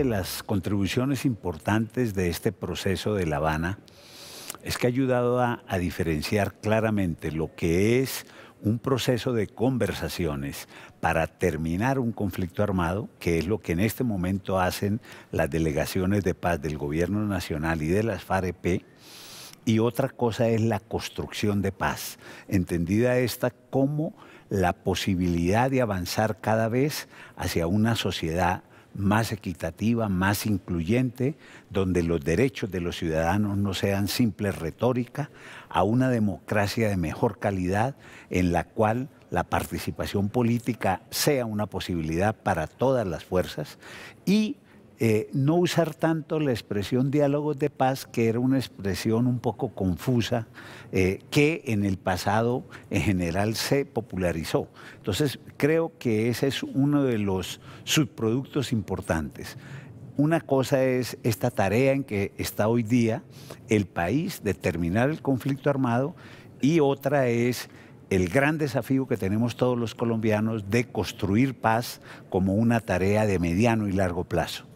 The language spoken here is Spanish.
de las contribuciones importantes de este proceso de La Habana es que ha ayudado a, a diferenciar claramente lo que es un proceso de conversaciones para terminar un conflicto armado, que es lo que en este momento hacen las delegaciones de paz del Gobierno Nacional y de las FAREP, y otra cosa es la construcción de paz, entendida esta como la posibilidad de avanzar cada vez hacia una sociedad más equitativa, más incluyente, donde los derechos de los ciudadanos no sean simple retórica, a una democracia de mejor calidad en la cual la participación política sea una posibilidad para todas las fuerzas y eh, no usar tanto la expresión diálogos de paz, que era una expresión un poco confusa, eh, que en el pasado en general se popularizó. Entonces, creo que ese es uno de los subproductos importantes. Una cosa es esta tarea en que está hoy día el país de terminar el conflicto armado y otra es el gran desafío que tenemos todos los colombianos de construir paz como una tarea de mediano y largo plazo.